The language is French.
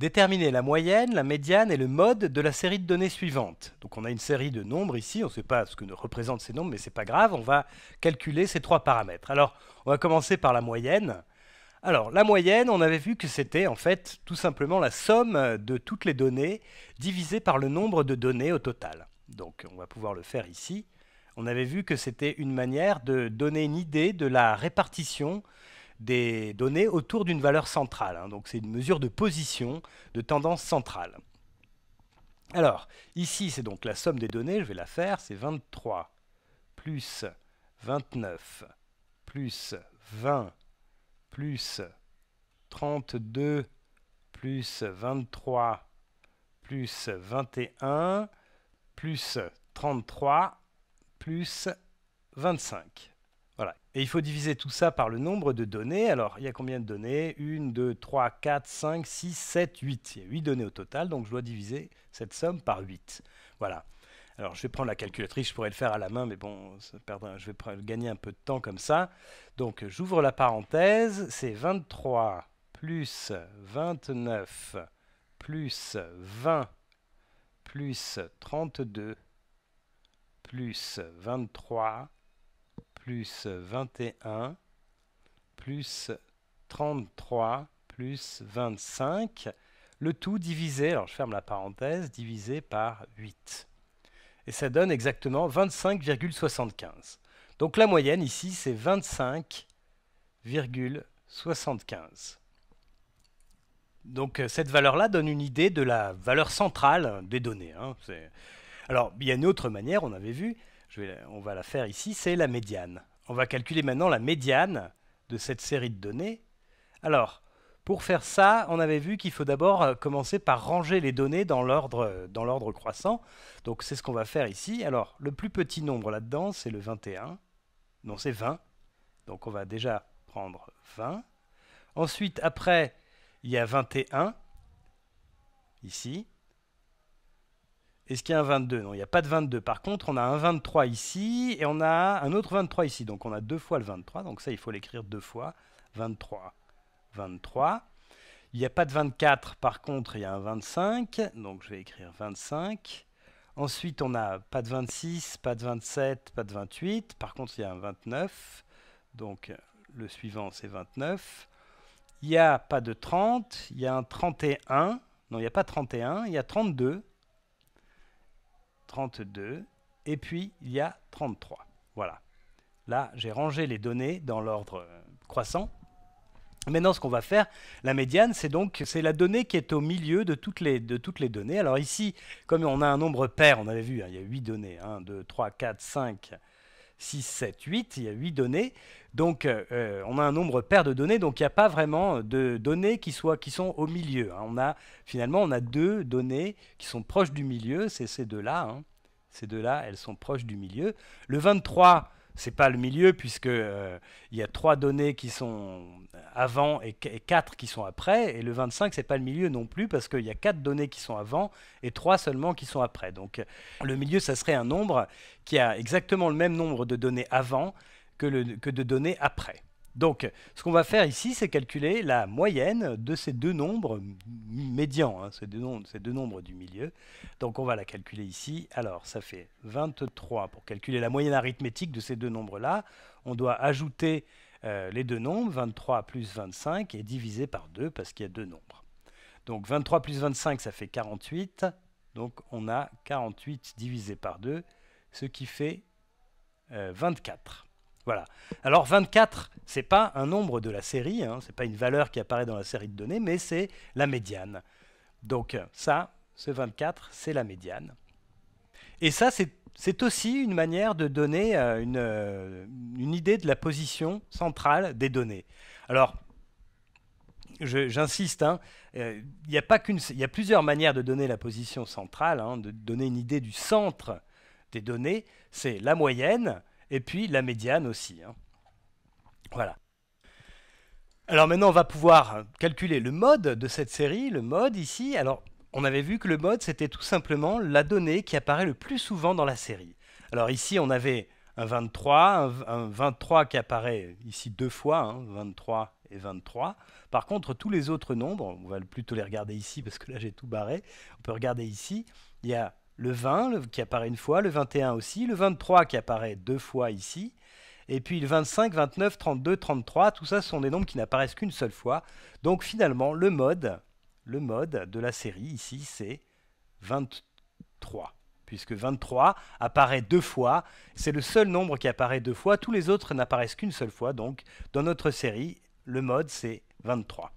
Déterminer la moyenne, la médiane et le mode de la série de données suivante. Donc on a une série de nombres ici, on ne sait pas ce que représentent ces nombres, mais ce n'est pas grave, on va calculer ces trois paramètres. Alors on va commencer par la moyenne. Alors la moyenne, on avait vu que c'était en fait tout simplement la somme de toutes les données divisée par le nombre de données au total. Donc on va pouvoir le faire ici. On avait vu que c'était une manière de donner une idée de la répartition des données autour d'une valeur centrale. Hein. donc c'est une mesure de position, de tendance centrale. Alors, ici, c'est donc la somme des données, je vais la faire, c'est 23 plus 29 plus 20 plus 32 plus 23 plus 21 plus 33 plus 25. Voilà. Et il faut diviser tout ça par le nombre de données. Alors, il y a combien de données 1, 2, 3, 4, 5, 6, 7, 8. Il y a 8 données au total, donc je dois diviser cette somme par 8. Voilà. Alors, je vais prendre la calculatrice, je pourrais le faire à la main, mais bon, je vais gagner un peu de temps comme ça. Donc, j'ouvre la parenthèse, c'est 23 plus 29 plus 20 plus 32 plus 23 plus 21 plus 33 plus 25, le tout divisé, alors je ferme la parenthèse, divisé par 8. Et ça donne exactement 25,75. Donc la moyenne ici, c'est 25,75. Donc euh, cette valeur-là donne une idée de la valeur centrale des données. Hein. Alors il y a une autre manière, on avait vu, on va la faire ici, c'est la médiane. On va calculer maintenant la médiane de cette série de données. Alors, pour faire ça, on avait vu qu'il faut d'abord euh, commencer par ranger les données dans l'ordre croissant. Donc c'est ce qu'on va faire ici. Alors, le plus petit nombre là-dedans, c'est le 21. Non, c'est 20. Donc on va déjà prendre 20. Ensuite, après, il y a 21, ici. Est-ce qu'il y a un 22 Non, il n'y a pas de 22. Par contre, on a un 23 ici et on a un autre 23 ici. Donc on a deux fois le 23. Donc ça, il faut l'écrire deux fois. 23, 23. Il n'y a pas de 24. Par contre, il y a un 25. Donc je vais écrire 25. Ensuite, on n'a pas de 26, pas de 27, pas de 28. Par contre, il y a un 29. Donc le suivant, c'est 29. Il n'y a pas de 30. Il y a un 31. Non, il n'y a pas 31. Il y a 32. 32, et puis il y a 33. Voilà. Là, j'ai rangé les données dans l'ordre euh, croissant. Maintenant, ce qu'on va faire, la médiane, c'est donc c'est la donnée qui est au milieu de toutes, les, de toutes les données. Alors ici, comme on a un nombre pair, on avait vu, hein, il y a 8 données, 1, 2, 3, 4, 5, 6, 7, 8, il y a 8 données. Donc euh, euh, on a un nombre pair de données, donc il n'y a pas vraiment de données qui, soient, qui sont au milieu. Hein. On a, finalement, on a deux données qui sont proches du milieu, c'est ces deux-là. Hein. Ces deux-là, elles sont proches du milieu. Le 23, c'est pas le milieu puisque euh, il y a trois données qui sont avant et, quatre qui sont après et le 25 c'est pas le milieu non plus parce qu'il y a quatre données qui sont avant et trois seulement qui sont après donc le milieu ça serait un nombre qui a exactement le même nombre de données avant que de données après donc, ce qu'on va faire ici, c'est calculer la moyenne de ces deux nombres médians, hein, ces, deux nombres, deux nombres, du milieu. Donc, on va la calculer ici. Alors, ça fait 23. Pour calculer la moyenne arithmétique de ces deux nombres-là, on doit ajouter euh, les deux nombres, 23 plus 25, et diviser par 2 parce qu'il y a deux nombres. Donc, 23 plus 25, ça fait 48. Donc, on a 48 divisé par 2, ce qui fait 24. Euh, voilà. Alors 24, c'est pas un nombre de la série, hein, ce n'est pas une valeur qui apparaît dans la série de données, mais c'est la médiane. Donc ça, ce 24, c'est la médiane. Et ça, c'est aussi une manière de donner euh, euh, une, idée de la position centrale des données. Alors, j'insiste, il hein, euh, y, a plusieurs manières de donner la position centrale, hein, de donner une idée du centre des données. C'est la moyenne, et puis la médiane aussi. Hein. Voilà. Alors maintenant, on va pouvoir calculer le mode de cette série, le mode ici. Alors, on avait vu que le mode, c'était tout simplement la donnée qui apparaît le plus souvent dans la série. Alors ici, on avait un 23, un, 23 qui apparaît ici deux fois, 23 hein, et 23. Par contre, tous les autres nombres, on va plutôt les regarder ici parce que là, j'ai tout barré. On peut regarder ici, il y a le 20 qui apparaît une fois, le 21 aussi, le 23 qui apparaît deux fois ici, et puis le 25, 29, 32, 33, tout ça sont des nombres qui n'apparaissent qu'une seule fois. Donc finalement, mode, le mode de la série ici, c'est 23 puisque 23 apparaît deux fois. C'est le seul nombre qui apparaît deux fois. Tous les autres n'apparaissent qu'une seule fois. Donc, dans notre série, le mode, c'est 23.